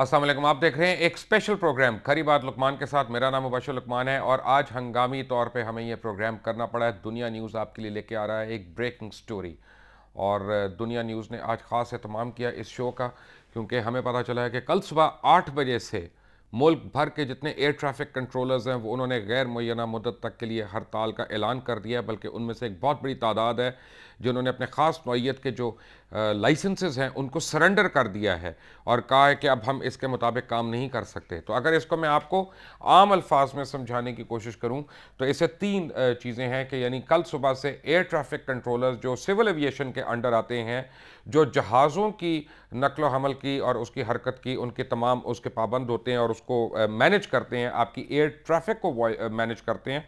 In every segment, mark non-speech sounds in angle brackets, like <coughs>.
असलम आप देख रहे हैं एक स्पेशल प्रोग्राम खरी बात लुकमान के साथ मेरा नाम मुबाशर लुकमान है और आज हंगामी तौर पे हमें यह प्रोग्राम करना पड़ा है दुनिया न्यूज़ आपके लिए लेके आ रहा है एक ब्रेकिंग स्टोरी और दुनिया न्यूज़ ने आज ख़ास अहतमाम किया इस शो का क्योंकि हमें पता चला है कि कल सुबह आठ बजे से मुल्क भर के जितने एयर ट्रैफिक कंट्रोलर्स हैं वो उन्होंने गैर मुना मदत तक के लिए हड़ताल का ऐलान कर दिया है बल्कि उनमें से एक बहुत बड़ी तादाद है जिन्होंने अपने ख़ास नौीयत के जो लाइसेंसेस हैं उनको सरेंडर कर दिया है और कहा है कि अब हम इसके मुताबिक काम नहीं कर सकते तो अगर इसको मैं आपको आम अल्फाज में समझाने की कोशिश करूं तो इसे तीन चीज़ें हैं कि यानी कल सुबह से एयर ट्रैफिक कंट्रोलर्स जो सिविल एविएशन के अंडर आते हैं जो जहाज़ों की नकलो हमल की और उसकी हरकत की उनके तमाम उसके पाबंद होते हैं और उसको मैनेज करते हैं आपकी एयर ट्रैफिक को मैनेज करते हैं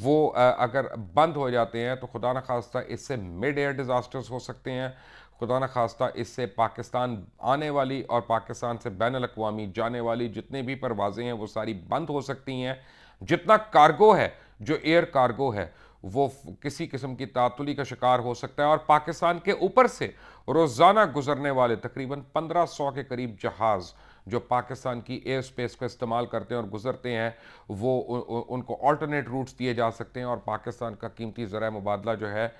वो अगर बंद हो जाते हैं तो खुदा न खास्ता इससे मिड एयर डिज़ास्टर्स हो सकते हैं खुदा न खास्ता इससे पाकिस्तान आने वाली और पाकिस्तान से बैन अवी जाने वाली जितने भी परवाज़ें हैं वो सारी बंद हो सकती हैं जितना कार्गो है जो एयर कार्गो है वो किसी किस्म की तातुली का शिकार हो सकता है और पाकिस्तान के ऊपर से रोज़ाना गुजरने वाले तकरीबन पंद्रह सौ के करीब जहाज़ जो पाकिस्तान की एयर स्पेस का इस्तेमाल करते हैं और गुजरते हैं वो उ, उ, उनको ऑल्टरनेट रूट्स दिए जा सकते हैं और पाकिस्तान का कीमती ज़रा मुबादला जो है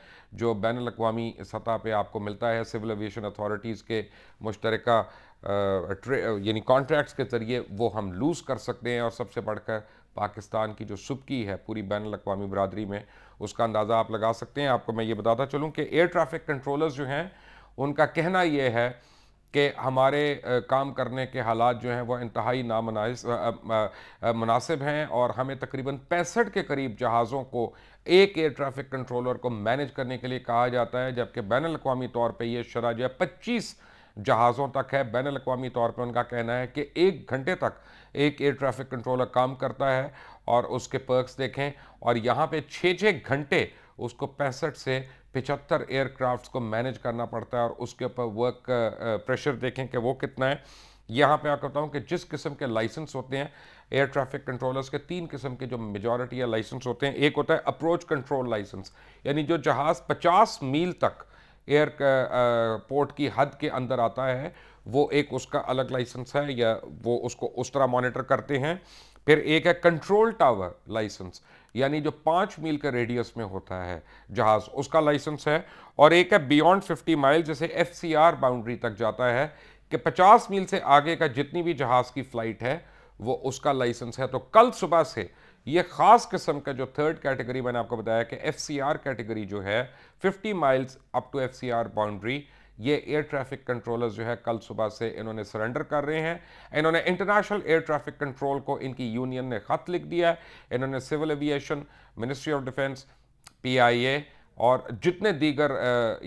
जो बैन अवी सतह पर आपको मिलता है सिविल एविएशन अथॉरिटीज़ के मुश्तर यानी कॉन्ट्रैक्ट्स के ज़रिए वो हम लूज़ कर सकते हैं और सबसे बढ़कर पाकिस्तान की जो सुबकी है पूरी बैन अवी बरदरी में उसका अंदाज़ा आप लगा सकते हैं आपको मैं ये बताता चलूँ कि एयर ट्रैफिक कंट्रोलर्स जो हैं उनका कहना यह है कि हमारे काम करने के हालात जो हैं वह इंतहाई नामनास मुनासिब हैं और हमें तकरीबन पैंसठ के करीब जहाज़ों को एक एयर ट्रैफिक कंट्रोलर को मैनेज करने के लिए कहा जाता है जबकि बैन अवी तौर पर यह शरा जो है पच्चीस जहाज़ों तक है बैन अवी तौर पर उनका कहना है कि एक घंटे तक एक एयर ट्रैफिक कंट्रोलर काम करता है और उसके पर्कस देखें और यहाँ पर छः छः घंटे उसको पैंसठ से पिचहत्तर एयरक्राफ्ट को मैनेज करना पड़ता है और उसके ऊपर वर्क प्रेशर uh, uh, देखें कि वो कितना है यहाँ पे आप कहता हूँ कि जिस किस्म के लाइसेंस होते हैं एयर ट्रैफिक कंट्रोलर्स के तीन किस्म के जो मेजॉरिटी या लाइसेंस होते हैं एक होता है अप्रोच कंट्रोल लाइसेंस यानी जो जहाज़ पचास मील तक एयर पोर्ट uh, की हद के अंदर आता है वो एक उसका अलग लाइसेंस है या वो उसको उस तरह मॉनिटर करते हैं फिर एक है कंट्रोल टावर लाइसेंस यानी जो पांच मील के रेडियस में होता है जहाज़ उसका लाइसेंस है और एक है बियॉन्ड 50 माइल जैसे एफ बाउंड्री तक जाता है कि 50 मील से आगे का जितनी भी जहाज़ की फ़्लाइट है वो उसका लाइसेंस है तो कल सुबह से ये ख़ास किस्म का जो थर्ड कैटेगरी मैंने आपको बताया कि एफ कैटेगरी जो है fifty miles up to F boundary ये एयर ट्रैफिक कंट्रोलर्स जो है कल सुबह से इन्होंने सरेंडर कर रहे हैं इन्होंने इंटरनेशनल एयर ट्रैफिक कंट्रोल को इनकी यूनियन ने ख़त लिख दिया है इन्होंने civil aviation ministry of defence P और जितने दीगर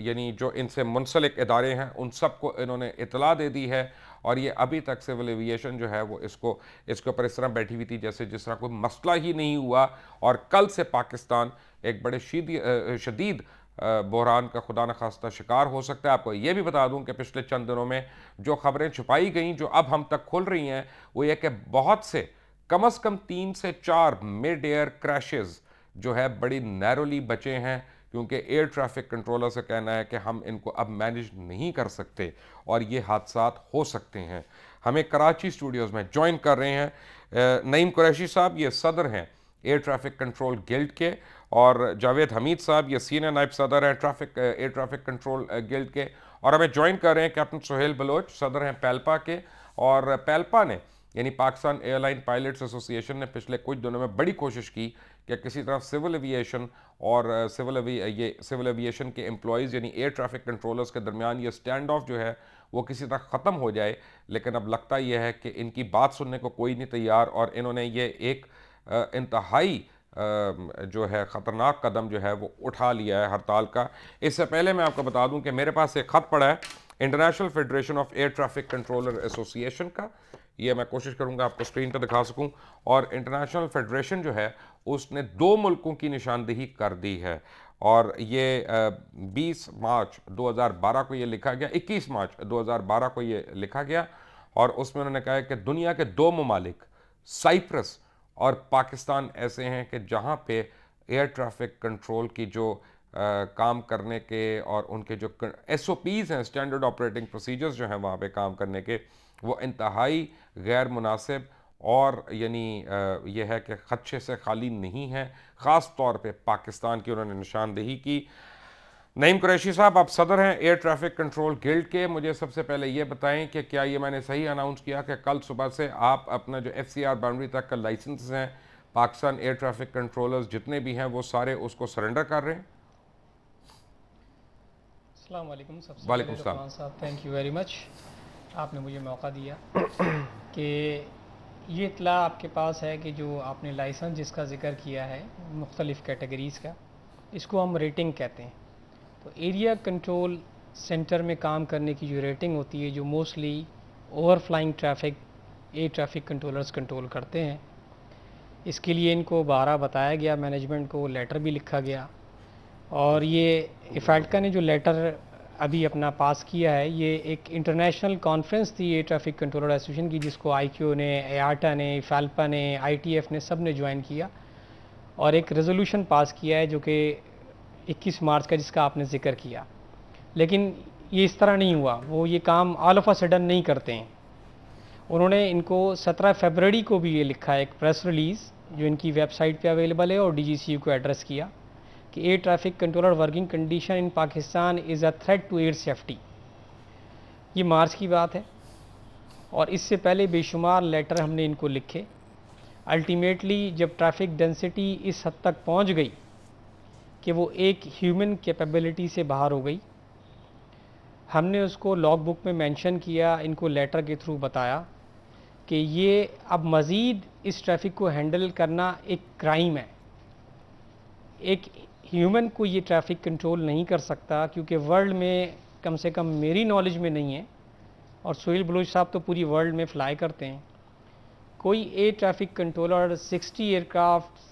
यानी जो इनसे मुंसलिक इदारे हैं उन सबको इन्होंने इतला दे दी है और ये अभी तक सिविल एविएशन जो है वो इसको इसके ऊपर इस तरह बैठी हुई थी जैसे जिस तरह कोई मसला ही नहीं हुआ और कल से पाकिस्तान एक बड़े शदीद बहरान का खुदा न खास्ता शिकार हो सकता है आपको ये भी बता दूं कि पिछले चंद दिनों में जो खबरें छुपाई गई जो अब हम तक खुल रही हैं वो ये कि बहुत से कम अज़ कम तीन से चार मिड एयर क्रैशेज़ जो है बड़ी नैरोली बचे हैं क्योंकि एयर ट्रैफिक कंट्रोलर से कहना है कि हम इनको अब मैनेज नहीं कर सकते और ये हादसा हो सकते हैं हमें कराची स्टूडियोज़ में ज्वाइन कर रहे हैं नईम कुरैशी साहब ये सदर हैं एयर ट्रैफिक कंट्रोल गिल्ड के और जावेद हमीद साहब ये सीनियर नायब सदर हैं traffic air traffic control guild के और हमें ज्वाइन कर रहे हैं कैप्टन सुहेल बलोच सदर हैं पैल्पा के और पैल्पा ने यानी पाकिस्तान एयरलाइन पायलट्स एसोसिएशन ने पिछले कुछ दिनों में बड़ी कोशिश की कि किसी तरह सिविल एविएशन और सिविल ये सिविल एविएशन के एम्प्लॉयज़ यानी एयर ट्रैफिक कंट्रोलर्स के दरमियान ये स्टैंड ऑफ जो है वो किसी तरह ख़त्म हो जाए लेकिन अब लगता यह है कि इनकी बात सुनने को कोई नहीं तैयार और इन्होंने ये एक इंतहाई जो है ख़तरनाक कदम जो है वो उठा लिया है हड़ताल का इससे पहले मैं आपको बता दूं कि मेरे पास एक ख़त पड़ा है international federation of air traffic controller association का ये मैं कोशिश करूंगा आपको स्क्रीन पर दिखा सकूं और इंटरनेशनल फेडरेशन जो है उसने दो मुल्कों की निशानदेही कर दी है और ये बीस मार्च दो को ये लिखा गया इक्कीस मार्च दो को ये लिखा गया और उसमें उन्होंने कहा कि दुनिया के दो ममालिक साइप्रस और पाकिस्तान ऐसे हैं कि जहाँ पे एयर ट्रैफिक कंट्रोल की जो आ, काम करने के और उनके जो एस ओ पीज़ हैं स्टैंडर्ड ऑपरेटिंग प्रोसीजर्स जो हैं वहाँ पे काम करने के वो इंतहाई गैर मुनासिब और यानी यह है कि खदशे से खाली नहीं है ख़ास तौर पे पाकिस्तान की उन्होंने निशानदेही की नईम कुरैशी साहब आप सदर हैं एयर ट्रैफिक कंट्रोल गिल्ड के मुझे सबसे पहले ये बताएं कि क्या ये मैंने सही अनाउंस किया कि कल सुबह से आप अपना जो एफ सी आर बाउंड्री तक का लाइसेंस हैं पाकिस्तान एयर ट्रैफिक कंट्रोलर्स जितने भी हैं वो सारे उसको सरेंडर कर रहे हैं वालेकुम साहब थैंक यू वेरी मच आपने मुझे मौका दिया <coughs> कि ये इतला आपके पास है कि जो आपने लाइसेंस जिसका जिक्र किया है मुख्तलिफ़ कैटेगरीज़ का इसको हम रेटिंग कहते हैं तो एरिया कंट्रोल सेंटर में काम करने की जो रेटिंग होती है जो mostly overflying traffic air traffic controllers control करते हैं इसके लिए इनको बारह बताया गया मैनेजमेंट को लेटर भी लिखा गया और ये इफेल्टका ने जो लेटर अभी अपना पास किया है ये एक इंटरनेशनल कॉन्फ्रेंस थी ए ट्रैफिक कंट्रोलर एसोसिएशन की जिसको आई ने एआरटा ने फैल्पा ने आईटीएफ ने सब ने ज्वाइन किया और एक रेजोल्यूशन पास किया है जो कि 21 मार्च का जिसका आपने जिक्र किया लेकिन ये इस तरह नहीं हुआ वो ये काम ऑल ऑफ अ सडन नहीं करते हैं उन्होंने इनको 17 फरवरी को भी ये लिखा है एक प्रेस रिलीज़ जो इनकी वेबसाइट पे अवेलेबल है और डी को एड्रेस किया कि air traffic controller working condition in Pakistan is a threat to air safety ये मार्च की बात है और इससे पहले बेशुमार लेटर हमने इनको लिखे अल्टीमेटली जब ट्रैफिक डेंसिटी इस हद तक पहुंच गई कि वो एक ह्यूमन कैपेबिलिटी से बाहर हो गई हमने उसको लॉग बुक में मेंशन किया इनको लेटर के थ्रू बताया कि ये अब मज़ीद इस ट्रैफिक को हैंडल करना एक क्राइम है एक ह्यूमन को ये ट्रैफिक कंट्रोल नहीं कर सकता क्योंकि वर्ल्ड में कम से कम मेरी नॉलेज में नहीं है और सुहेल बलोच साहब तो पूरी वर्ल्ड में फ्लाई करते हैं कोई air traffic controller 60 aircraft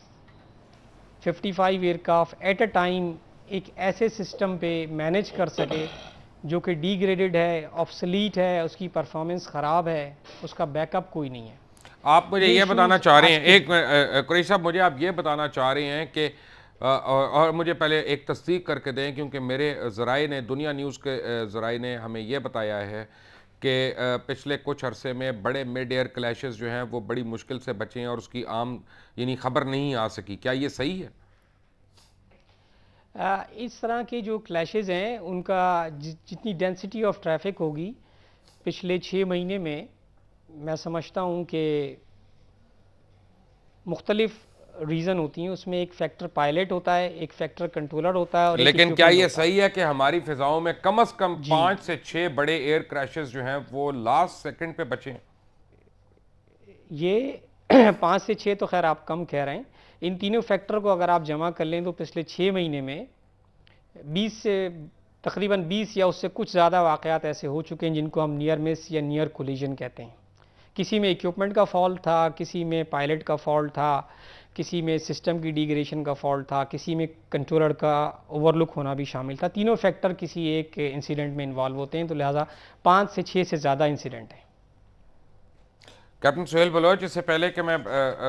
55 aircraft at a time एक ऐसे सिस्टम पे मैनेज कर सके जो कि डीग्रेडेड है ऑफसलीट है उसकी परफॉर्मेंस ख़राब है उसका बैकअप कोई नहीं है आप मुझे ये बताना चाह रहे हैं एक कुरेश साहब मुझे आप ये बताना चाह रहे हैं कि और, और मुझे पहले एक तस्दीक करके दें क्योंकि मेरे ज़राए ने दुनिया न्यूज़ के ज़राए ने हमें यह बताया है कि पिछले कुछ अरसे में बड़े मिड एयर क्लैश जो हैं वो बड़ी मुश्किल से बचे हैं और उसकी आम यानी खबर नहीं आ सकी क्या ये सही है आ, इस तरह के जो क्लैशेज़ हैं उनका जितनी डेंसिटी ऑफ ट्रैफिक होगी पिछले छः महीने में मैं समझता हूँ कि मुख्तलिफ़ रीज़न होती हैं उसमें एक फैक्टर पायलट होता है एक फैक्टर कंट्रोलर होता है और लेकिन क्या ये सही है कि हमारी फिजाओं में कम अज़ कम पाँच से छः बड़े एयर क्रैशेस जो हैं वो लास्ट सेकंड पे बचे ये <clears throat> पाँच से छः तो खैर आप कम कह रहे हैं इन तीनों फैक्टर को अगर आप जमा कर लें तो पिछले छः महीने में बीस से तकरीबन बीस या उससे कुछ ज़्यादा वाकयात ऐसे हो चुके हैं जिनको हम नियर मिस या नियर कोलिजन कहते हैं किसी में इक्विपमेंट का फॉल्ट था किसी में पायलट का फॉल्ट था किसी में सिस्टम की डिग्रेशन का फॉल्ट था किसी में कंट्रोलर का ओवरलुक होना भी शामिल था तीनों फैक्टर किसी एक इंसिडेंट में इन्वॉल्व होते हैं तो लिहाजा पाँच से छः से ज़्यादा इंसिडेंट हैं कैप्टन सुहेल बलोच इससे पहले कि मैं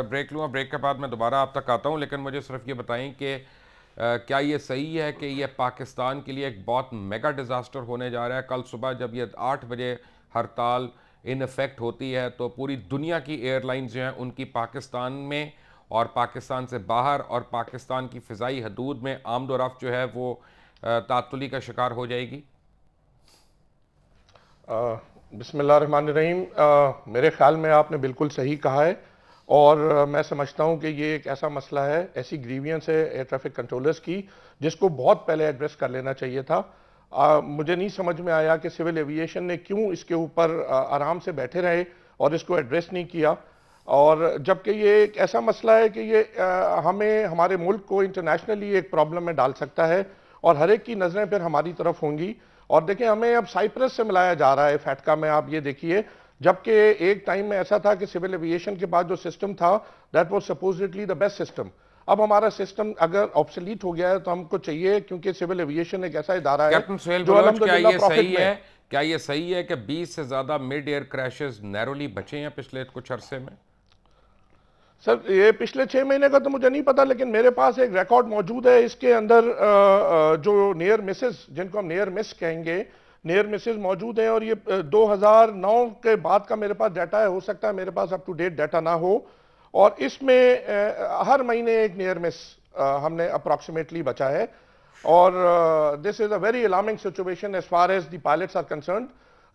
ब्रेक लूँ ब्रेक के बाद मैं दोबारा आप तक आता हूँ लेकिन मुझे सिर्फ ये बताएं कि क्या ये सही है कि यह पाकिस्तान के लिए एक बहुत मेगा डिज़ास्टर होने जा रहा है कल सुबह जब ये आठ बजे हड़ताल इन इफेक्ट होती है तो पूरी दुनिया की एयरलाइंस जो हैं उनकी पाकिस्तान में और पाकिस्तान से बाहर और पाकिस्तान की फ़ाई हदूद में आमद और रफ्त जो है वो तातुली का शिकार हो जाएगी बसमान रहीम मेरे ख्याल में आपने बिल्कुल सही कहा है और मैं समझता हूँ कि ये एक ऐसा मसला है ऐसी ग्रीवियंस है एयर ट्रैफिक कंट्रोलर्स की जिसको बहुत पहले एड्रेस कर लेना चाहिए था आ, मुझे नहीं समझ में आया कि सिविल एविएशन ने क्यों इसके ऊपर आराम से बैठे रहे और इसको एड्रेस नहीं किया और जबकि ये एक ऐसा मसला है कि ये आ, हमें हमारे मुल्क को इंटरनेशनली एक प्रॉब्लम में डाल सकता है और हर एक की नज़रें फिर हमारी तरफ होंगी और देखें हमें अब साइप्रस से मिलाया जा रहा है फैटका में आप ये देखिए जबकि एक टाइम में ऐसा था कि सिविल एविएशन के पास जो सिस्टम था that was supposedly the best system अब हमारा सिस्टम अगर ऑप्सलीट हो गया है तो हमको चाहिए क्योंकि सिविल एविएशन एक ऐसा इदारा है जो क्या ये सही है क्या ये सही है कि 20 से ज़्यादा मिड एयर क्रैशेस नैरोली बचे हैं पिछले कुछ अरसे में सर ये पिछले छः महीने का तो मुझे नहीं पता लेकिन मेरे पास एक रिकॉर्ड मौजूद है इसके अंदर जो नियर मिसेस जिनको हम नियर मिस कहेंगे नियर मिसेज मौजूद हैं और ये 2009 के बाद का मेरे पास डाटा है हो सकता है मेरे पास अप टू डेट डाटा ना हो और इसमें हर महीने एक नियर मिस हमने अप्रॉक्सीमेटली बचा है और this is a very alarming situation as far as the pilots are concern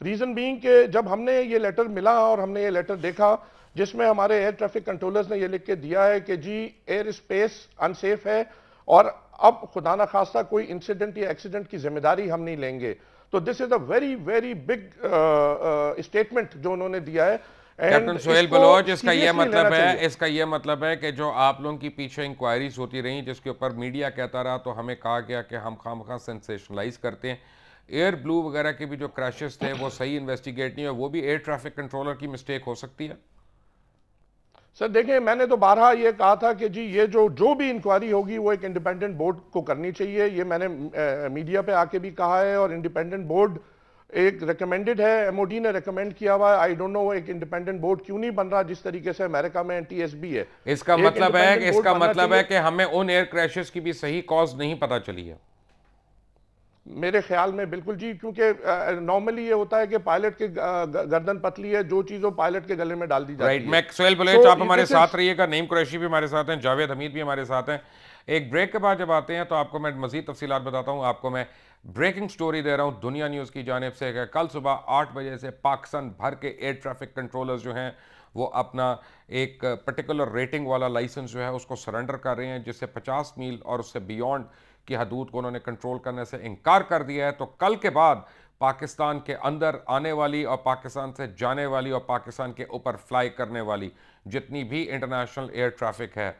reason being जब हमने ये लेटर मिला और हमने ये लेटर देखा जिसमें हमारे एयर ट्रैफिक कंट्रोलर्स ने ये लिख के दिया है कि जी एयर स्पेस अनसेफ है और अब खुदा न खासा कोई इंसिडेंट या एक्सीडेंट की जिम्मेदारी हम नहीं लेंगे तो this is a very very big statement जो उन्होंने दिया है कैप्टन सोहेल बलोच इसका यह मतलब है इसका यह मतलब है कि जो आप लोगों की पीछे इंक्वायरीज होती रहीं जिसके ऊपर मीडिया कहता रहा तो हमें कहा गया कि हम खाम खा सेंसेशनलाइज करते हैं एयर ब्लू वगैरह के भी जो क्रैशेस थे वो सही इन्वेस्टिगेट नहीं है वो भी एयर ट्रैफिक कंट्रोलर की मिस्टेक हो सकती है सर देखें मैंने तो बारह ये कहा था कि जी ये जो जो भी इंक्वायरी होगी वो एक इंडिपेंडेंट बोर्ड को करनी चाहिए ये मैंने मीडिया पे आके भी कहा है और इंडिपेंडेंट बोर्ड एक रिकमेंडेड है एमओडी ने रिकमेंड किया हुआ आई डोंट नो वो एक इंडिपेंडेंट बोर्ड क्यों नहीं बन रहा जिस तरीके से अमेरिका में बी है इसका मतलब है इसका मतलब है कि हमें उन एयर क्रैशेस की भी सही कॉज नहीं पता चली है मेरे ख्याल में बिल्कुल जी क्योंकि नॉर्मली ये होता है कि पायलट के गर्दन पतली है जो चीज वो पायलट के गले में डाल दी जाती है राइट सोहेल तो तो आप हमारे साथ रहिएगा नईम कुरैशी भी हमारे साथ हैं जावेद हमीद भी हमारे साथ हैं एक ब्रेक के बाद जब आते हैं तो आपको मैं मजीद तफसीत बताता हूँ आपको मैं ब्रेकिंग स्टोरी दे रहा हूँ दुनिया न्यूज़ की जानब से कल सुबह आठ बजे से पाकिस्तान भर के एयर ट्रैफिक कंट्रोलर्स जो हैं वो अपना एक पर्टिकुलर रेटिंग वाला लाइसेंस जो है उसको सरेंडर कर रहे हैं जिससे पचास मील और उससे बियॉन्ड की हदूद को उन्होंने कंट्रोल करने से इनकार कर दिया है तो कल के बाद पाकिस्तान के अंदर आने वाली और पाकिस्तान से जाने वाली और पाकिस्तान के ऊपर फ्लाई करने वाली जितनी भी इंटरनेशनल एयर ट्रैफिक है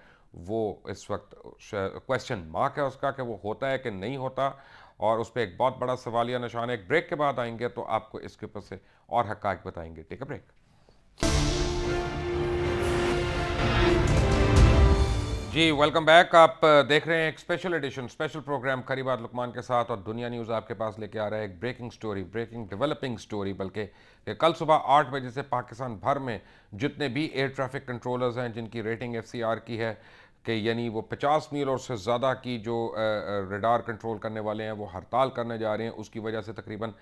वो इस वक्त क्वेश्चन मार्क है उसका कि वो होता है कि नहीं होता और उस पर एक बहुत बड़ा सवाल या निशान है एक ब्रेक के बाद आएंगे तो आपको इसके ऊपर से और हक बताएंगे टेक अ ब्रेक जी वेलकम बैक आप देख रहे हैं एक स्पेशल एडिशन स्पेशल प्रोग्राम खरीबाद लुकमान के साथ और दुनिया न्यूज़ आपके पास लेके आ रहा है एक breaking story breaking developing story बल्कि कल सुबह आठ बजे से पाकिस्तान भर में जितने भी एयर ट्रैफिक कंट्रोलर्स हैं जिनकी रेटिंग एफ की है कि यानी वो 50 मील और से ज़्यादा की जो रडार कंट्रोल करने वाले हैं वो हड़ताल करने जा रहे हैं उसकी वजह से तकरीबन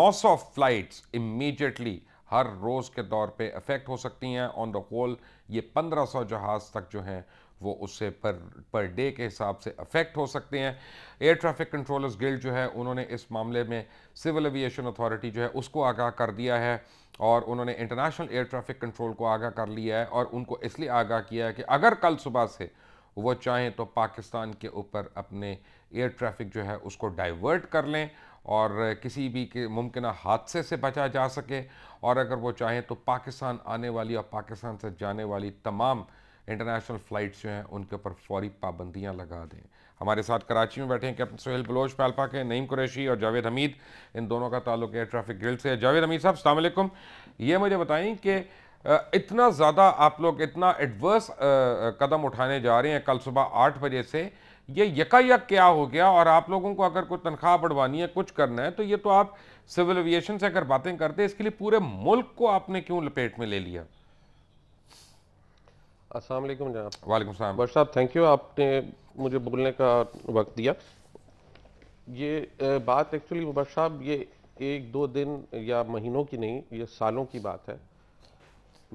900 फ्लाइट्स इमीजिएटली हर रोज़ के दौर पे अफेक्ट हो सकती हैं ऑन द होल ये 1500 जहाज़ तक जो हैं वो उससे पर पर डे के हिसाब से अफेक्ट हो सकते हैं एयर ट्रैफिक कंट्रोलर्स गिल्ड जो है उन्होंने इस मामले में सिविल एविएशन अथॉरिटी जो है उसको आगाह कर दिया है और उन्होंने इंटरनेशनल एयर ट्रैफिक कंट्रोल को आगाह कर लिया है और उनको इसलिए आगाह किया है कि अगर कल सुबह से वो चाहें तो पाकिस्तान के ऊपर अपने एयर ट्रैफिक जो है उसको डाइवर्ट कर लें और किसी भी के मुमकिन हादसे से बचा जा सके और अगर वो चाहें तो पाकिस्तान आने वाली और पाकिस्तान से जाने वाली तमाम इंटरनेशनल फ़्लाइट्स जो हैं उनके ऊपर फौरी पाबंदियाँ लगा दें हमारे साथ कराची में बैठे हैं कैप्टन सुहेल बलोच पालपा के नईम कुरैशी और जावेद हमीद इन दोनों का ताल्लुक है ट्रैफिक ग्रिल से जावेद हमीद साहब सलामकुम ये मुझे बताएं कि इतना ज़्यादा आप लोग इतना एडवर्स कदम उठाने जा रहे हैं कल सुबह आठ बजे से ये यकायक क्या हो गया और आप लोगों को अगर कोई तनख्वाह बढ़वानी है कुछ करना है तो ये तो आप सिविल एविएशन से अगर बातें करते हैं इसके लिए पूरे मुल्क को आपने क्यों लपेट में ले लिया असल जनाब वाले बट साहब थैंक यू आपने मुझे बोलने का वक्त दिया ये बात एक्चुअली मुबर साहब ये एक दो दिन या महीनों की नहीं ये सालों की बात है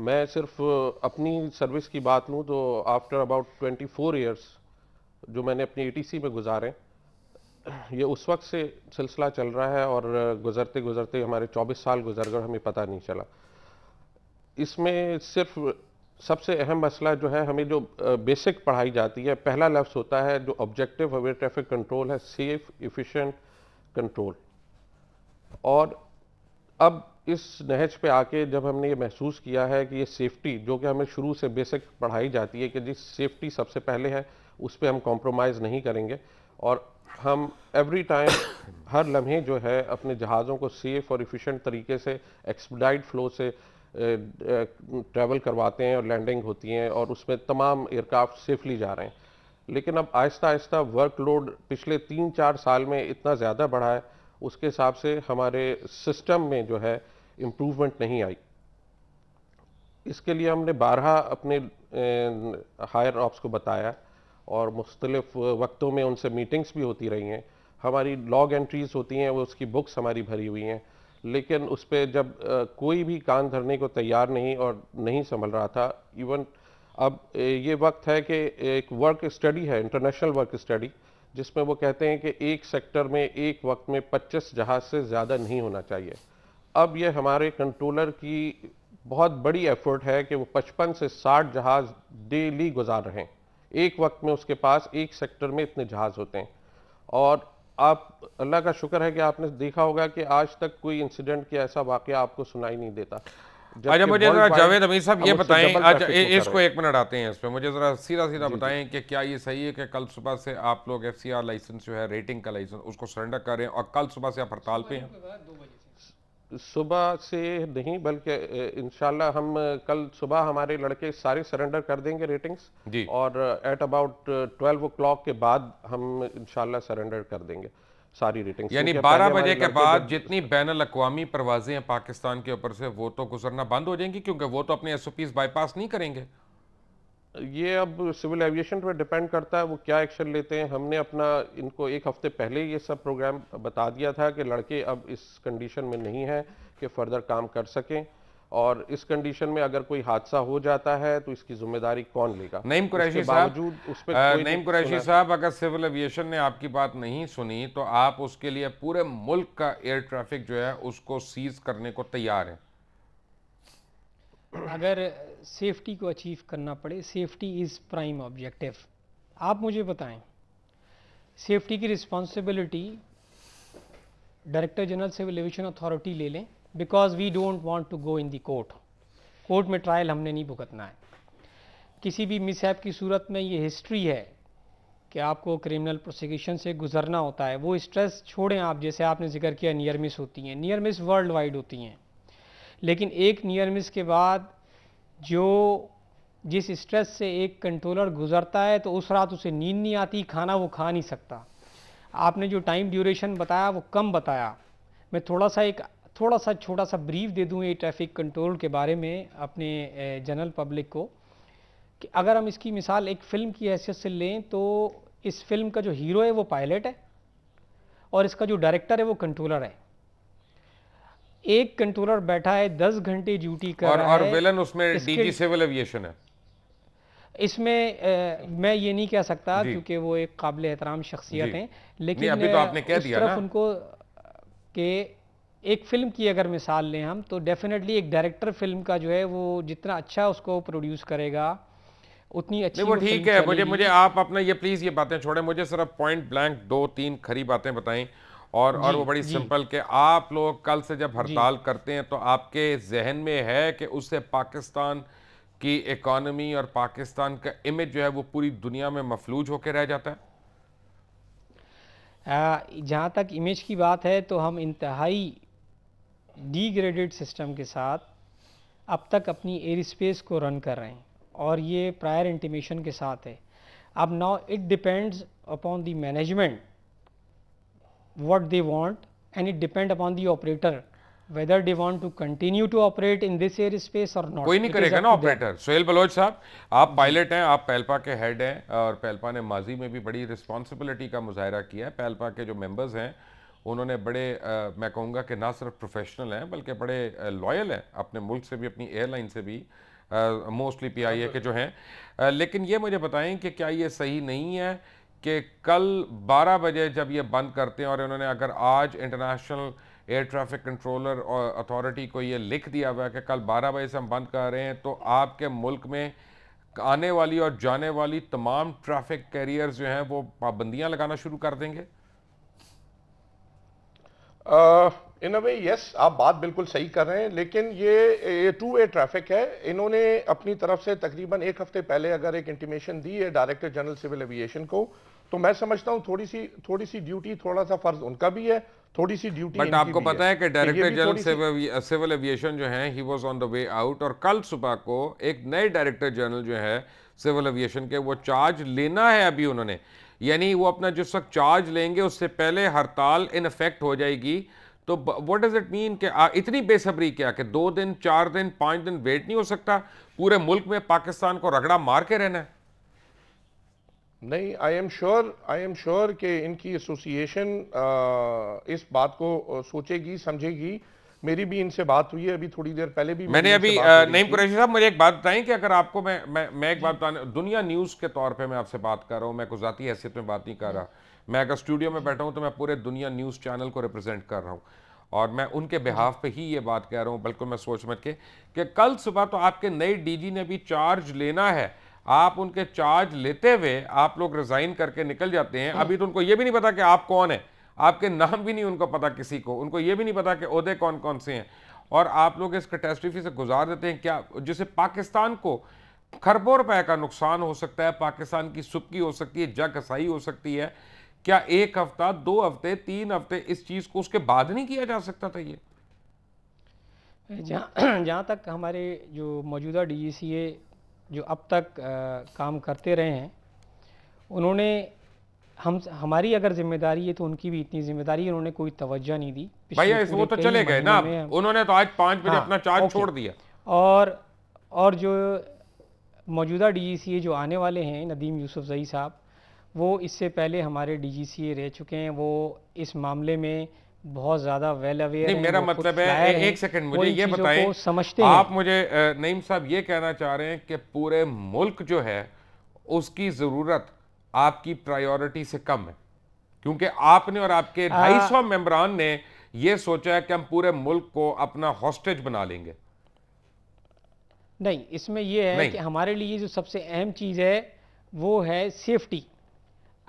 मैं सिर्फ अपनी सर्विस की बात लूँ तो after about twenty four years जो मैंने अपनी सी में गुजारे ये उस वक्त से सिलसिला चल रहा है और गुज़रते गुज़रते हमारे 24 साल गुजर गए हमें पता नहीं चला इसमें सिर्फ सबसे अहम मसला जो है हमें जो बेसिक पढ़ाई जाती है पहला लफ्ज़ होता है जो ऑब्जेक्टिव हवे ट्रैफिक कंट्रोल है सेफ इफ़िशेंट कंट्रोल और अब इस नहज पे आके जब हमने ये महसूस किया है कि ये सेफ़्टी जो कि हमें शुरू से बेसिक पढ़ाई जाती है कि जी सेफ़्टी सबसे पहले है उस पर हम कॉम्प्रोमाइज़ नहीं करेंगे और हम एवरी टाइम हर लम्हे जो है अपने जहाज़ों को सेफ़ और इफ़िशेंट तरीके से एक्सपडाइट फ्लो से ट्रैवल करवाते हैं और लैंडिंग होती हैं और उसमें तमाम एयरक्राफ्ट सेफली जा रहे हैं लेकिन अब आहिस्ता आहिस्ता वर्कलोड पिछले तीन चार साल में इतना ज़्यादा बढ़ा है उसके हिसाब से हमारे सिस्टम में जो है इम्प्रूवमेंट नहीं आई इसके लिए हमने बारह अपने हायर ऑप्स को बताया और मुख्तलफ़ वक्तों में उनसे मीटिंग्स भी होती रही हैं हमारी लॉग एंट्रीज़ होती हैं वो उसकी बुक्स हमारी भरी हुई हैं लेकिन उस पर जब आ, कोई भी कान धरने को तैयार नहीं और नहीं संभल रहा था इवन अब ये वक्त है कि एक वर्क स्टडी है इंटरनेशनल वर्क स्टडी जिसमें वो कहते हैं कि एक सेक्टर में एक वक्त में 25 जहाज़ से ज़्यादा नहीं होना चाहिए अब ये हमारे कंट्रोलर की बहुत बड़ी एफर्ट है कि वो 55 से 60 जहाज़ डेली गुजार रहे हैं एक वक्त में उसके पास एक सेक्टर में इतने जहाज़ होते हैं और आप अल्लाह का शुक्र है कि आपने देखा होगा कि आज तक कोई इंसिडेंट की ऐसा वाक़ आपको सुनाई नहीं देता अच्छा मुझे ज़रा जावेद अमीर साहब ये बताएं अच्छा इसको एक मिनट आते हैं इस पर मुझे ज़रा सीधा सीधा बताएं कि क्या ये सही है कि कल सुबह से आप लोग एफ सी आर लाइसेंस जो है रेटिंग का लाइसेंस उसको सरेंडर कर रहे हैं और कल सुबह से आप हड़ताल पे हैं सुबह से नहीं बल्कि इनशाला हम कल सुबह हमारे लड़के सारे सरेंडर कर देंगे रेटिंग्स जी और एट अबाउट ट्वेल्व ओ के बाद हम इनशाला सरेंडर कर देंगे सारी रेटिंग्स यानी बारह बजे के बाद जितनी बैन अवी परवाजें पाकिस्तान के ऊपर से वो तो गुजरना बंद हो जाएंगी क्योंकि वो तो अपने एस ओ पीज बाईपास नहीं करेंगे ये अब सिविल एविएशन पर डिपेंड करता है वो क्या एक्शन लेते हैं हमने अपना इनको एक हफ्ते पहले ये सब प्रोग्राम बता दिया था कि लड़के अब इस कंडीशन में नहीं है कि फ़र्दर काम कर सकें और इस कंडीशन में अगर कोई हादसा हो जाता है तो इसकी जिम्मेदारी कौन लेगा नईम कुरैशी बावजूद उस पर नईम कुरैशी साहब अगर सिविल एविएशन ने आपकी बात नहीं सुनी तो आप उसके लिए पूरे मुल्क का एयर ट्रैफिक जो है उसको सीज करने को तैयार है अगर सेफ्टी को अचीव करना पड़े सेफ्टी इज़ प्राइम ऑब्जेक्टिव आप मुझे बताएं सेफ्टी की responsibility director general civil aviation authority ले लें because we don't want to go in the court court में ट्रायल हमने नहीं भुगतना है किसी भी मिसहैप की सूरत में ये हिस्ट्री है कि आपको क्रिमिनल प्रोसिक्यूशन से गुजरना होता है वो स्ट्रेस छोड़ें आप जैसे आपने जिक्र किया नियर मिस होती हैं नियर मिस वर्ल्ड वाइड होती हैं लेकिन एक नियर मिस के बाद जो जिस स्ट्रेस से एक कंट्रोलर गुजरता है तो उस रात उसे नींद नहीं आती खाना वो खा नहीं सकता आपने जो टाइम ड्यूरेशन बताया वो कम बताया मैं थोड़ा सा एक थोड़ा सा छोटा सा ब्रीफ दे दूँ ये ट्रैफिक कंट्रोल के बारे में अपने जनरल पब्लिक को कि अगर हम इसकी मिसाल एक फ़िल्म की हैसियत से लें तो इस फिल्म का जो हीरो है वो पायलट है और इसका जो डायरेक्टर है वो कंट्रोलर है एक कंट्रोलर बैठा है दस घंटे ड्यूटी कर और, रहा और है और विलन उसमें डीजी सिविल एविएशन है इसमें आ, मैं ये नहीं कह सकता क्योंकि वो एक काबिल एहतराम शख्सियत हैं लेकिन अभी तो आपने कह दिया ना उनको के एक फिल्म की अगर मिसाल लें हम तो डेफिनेटली एक डायरेक्टर फिल्म का जो है वो जितना अच्छा उसको प्रोड्यूस करेगा उतनी अच्छी वो ठीक है मुझे मुझे आप अपना ये प्लीज़ ये बातें छोड़ें मुझे सिर्फ पॉइंट ब्लैंक दो तीन खरी बातें बताएं और और वो बड़ी सिंपल कि आप लोग कल से जब हड़ताल करते हैं तो आपके जहन में है कि उससे पाकिस्तान की इकॉनमी और पाकिस्तान का इमेज जो है वो पूरी दुनिया में मफलूज होकर रह जाता है जहाँ तक इमेज की बात है तो हम इंतहाई डीग्रेडेड सिस्टम के साथ अब तक अपनी एयर स्पेस को रन कर रहे हैं और ये प्रायर इंटीमेशन के साथ है अब now it depends upon the management what they want and it depend upon the operator whether they want to continue to operate in this air space or not. koi nahi karega na operator Sohail baloch sahab aap pilot hain aap PALPA ke head hain aur PALPA ne maazi mein bhi badi responsibility ka muzahira kiya hai PALPA ke jo members hain उन्होंने बड़े आ, मैं कहूँगा कि ना सिर्फ professional हैं बल्कि बड़े लॉयल हैं अपने मुल्क से भी अपनी एयरलाइन से भी मोस्टली पीआईए के जो हैं लेकिन ये मुझे बताएं कि क्या ये सही नहीं है कि कल 12 बजे जब ये बंद करते हैं और इन्होंने अगर आज इंटरनेशनल एयर ट्रैफिक कंट्रोलर और अथॉरिटी को ये लिख दिया हुआ है कि कल 12 बजे से हम बंद कर रहे हैं तो आपके मुल्क में आने वाली और जाने वाली तमाम ट्रैफिक कैरियर्स जो हैं वो पाबंदियाँ लगाना शुरू कर देंगे आ, इन अ वे यस आप बात बिल्कुल सही कर रहे हैं लेकिन ये टू वे ट्रैफिक है इन्होंने अपनी तरफ से तकरीबन एक हफ्ते पहले अगर एक इंटीमेशन दी है डायरेक्टर जनरल सिविल एविएशन को तो मैं समझता हूँ थोड़ी सी थोड़ी सी ड्यूटी थोड़ा सा फर्ज उनका भी है थोड़ी सी ड्यूटी बट आपको पता है कि डायरेक्टर जनरल सिविल एविएशन जो है he was on the way out और कल सुबह को एक नए डायरेक्टर जनरल जो है सिविल एविएशन के वो चार्ज लेना है अभी उन्होंने यानी वो अपना जिस वक्त चार्ज लेंगे उससे पहले हड़ताल इन इफेक्ट हो जाएगी तो व्हाट डज इट मीन कि इतनी बेसब्री क्या कि दो दिन चार दिन पाँच दिन वेट नहीं हो सकता पूरे मुल्क में पाकिस्तान को रगड़ा मार के रहना है नहीं I am sure I am sure कि इनकी एसोसिएशन इस बात को सोचेगी समझेगी मेरी भी इनसे बात हुई है अभी थोड़ी देर पहले भी मैंने अभी नईम कुरैशी साहब मुझे एक बात बताएं कि अगर आपको मैं मैं मैं एक बात बताने दुनिया न्यूज़ के तौर पे मैं आपसे बात कर रहा हूँ मैं कुछ ज़ाती हैसियत में बात नहीं कर रहा मैं अगर स्टूडियो में बैठा हूँ तो मैं पूरे दुनिया न्यूज़ चैनल को रिप्रेजेंट कर रहा हूँ और मैं उनके बिहाफ पे ही ये बात कह रहा हूँ बिल्कुल मैं सोच मत के कि कल सुबह तो आपके नए डीजी ने भी चार्ज लेना है आप उनके चार्ज लेते हुए आप लोग रिज़ाइन करके निकल जाते हैं अभी तो उनको ये भी नहीं पता कि आप कौन है आपके नाम भी नहीं उनको पता किसी को उनको ये भी नहीं पता कि अहदे कौन कौन से हैं और आप लोग इस कैटेस्ट्रफी से गुजार देते हैं क्या जिससे पाकिस्तान को खरबों रुपए का नुकसान हो सकता है पाकिस्तान की सुपकी हो सकती है जग हसाई हो सकती है क्या एक हफ्ता दो हफ्ते तीन हफ्ते इस चीज को उसके बाद नहीं किया जा सकता था ये जहाँ <clears throat> जहाँ तक हमारे जो मौजूदा डीजीसीए e जो अब तक आ, काम करते रहे हैं उन्होंने हम हमारी अगर जिम्मेदारी है तो उनकी भी इतनी जिम्मेदारी उन्होंने कोई तवज्जो नहीं दी भैया वो तो चले गए ना उन्होंने तो आज पाँच बजे हाँ, अपना चार्ज छोड़ दिया और और जो मौजूदा डीजीसीए e जो आने वाले हैं नदीम यूसुफ जई साहब वो इससे पहले हमारे डीजीसीए रह चुके हैं वो इस मामले में बहुत ज्यादा वेल अवेयर नहीं मेरा मतलब है एक सेकंड मुझे ये बताएं समझते आप मुझे नईम साहब ये कहना चाह रहे हैं कि पूरे मुल्क जो है उसकी ज़रूरत आपकी प्रायोरिटी से कम है क्योंकि आपने और आपके ढाई सौ मेम्बरान ने यह सोचा है कि हम पूरे मुल्क को अपना हॉस्टेज बना लेंगे नहीं इसमें यह है कि हमारे लिए जो सबसे अहम चीज़ है वो है सेफ्टी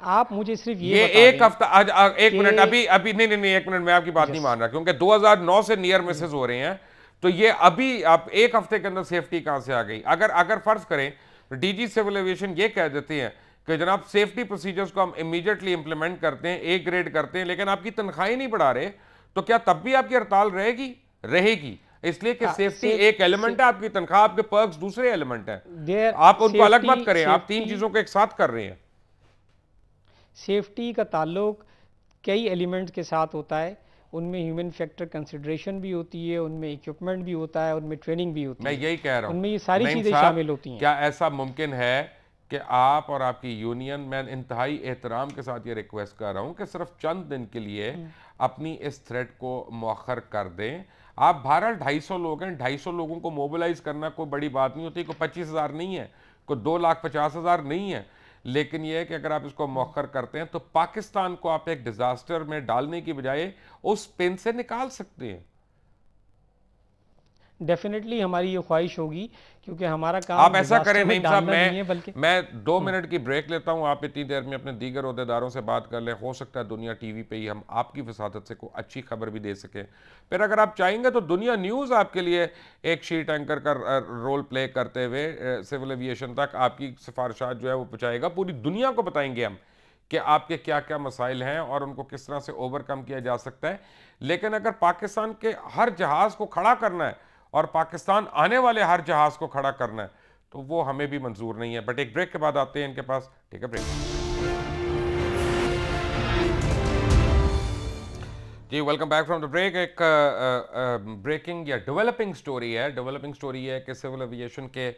आप मुझे सिर्फ ये, ये एक हफ्ता एक मिनट अभी अभी नहीं नहीं नहीं एक मिनट मैं आपकी बात नहीं मान रहा क्योंकि 2009 से नियर मिसेज हो रहे हैं तो ये अभी आप एक हफ्ते के अंदर सेफ्टी कहां से आ गई अगर अगर फर्ज करें डीजी सिविल एविएशन ये कह देते हैं कि जनाब सेफ्टी प्रोसीजर्स को हम इमीडिएटली इंप्लीमेंट करते हैं ए ग्रेड करते हैं लेकिन आपकी तनख्वाही नहीं बढ़ा रहे तो क्या तब भी आपकी हड़ताल रहेगी रहेगी इसलिए कि सेफ्टी हाँ, एक एलिमेंट है आपकी तनख्वाह आपके पर्क दूसरे एलिमेंट है आप उनको अलग मत करें आप तीन चीजों को एक साथ कर रहे हैं सेफ्टी का ताल्लुक कई एलिमेंट्स के साथ होता है उनमें ह्यूमन फैक्टर कंसिड्रेशन भी होती है उनमें इक्विपमेंट भी होता है उनमें ट्रेनिंग भी होती मैं है मैं यही कह रहा हूँ उनमें ये सारी चीज़ें शामिल होती हैं क्या ऐसा मुमकिन है कि आप और आपकी यूनियन मैं इंतहाई एहतराम के साथ ये रिक्वेस्ट कर रहा हूँ कि सिर्फ चंद दिन के लिए हम्म। अपनी इस थ्रेट को मौखर कर दें आप भारत ढाई सौ लोग हैं ढाई सौ लोगों को मोबिलाइज करना कोई बड़ी बात नहीं होती कोई पच्चीस हज़ार नहीं है कोई दो लाख पचास हज़ार नहीं है लेकिन यह है कि अगर आप इसको मौखर करते हैं तो पाकिस्तान को आप एक डिज़ास्टर में डालने की बजाय उस पेन से निकाल सकते हैं डेफिनेटली हमारी ये ख्वाहिश होगी क्योंकि हमारा काम आप ऐसा करें नहीं साहब मैं बल्कि मैं दो हम्म। मिनट की ब्रेक लेता हूँ आप इतनी देर में अपने दीगर अहदेदारों से बात कर लें हो सकता है दुनिया टीवी पे ही हम आपकी फसादत से कोई अच्छी खबर भी दे सकें फिर अगर आप चाहेंगे तो दुनिया न्यूज़ आपके लिए एक शीट एंकर का रोल प्ले करते हुए सिविल एविएशन तक आपकी सिफारशात जो है वो पहुँचाएगा पूरी दुनिया को बताएंगे हम कि आपके क्या क्या मसाइल हैं और उनको किस तरह से ओवरकम किया जा सकता है लेकिन अगर पाकिस्तान के हर जहाज़ को खड़ा करना है और पाकिस्तान आने वाले हर जहाज को खड़ा करना है तो वो हमें भी मंजूर नहीं है बट एक ब्रेक के बाद आते हैं इनके पास ठीक है ब्रेक जी welcome back from the break एक ब्रेकिंग या डेवलपिंग स्टोरी है डेवलपिंग स्टोरी है कि सिविल एविएशन के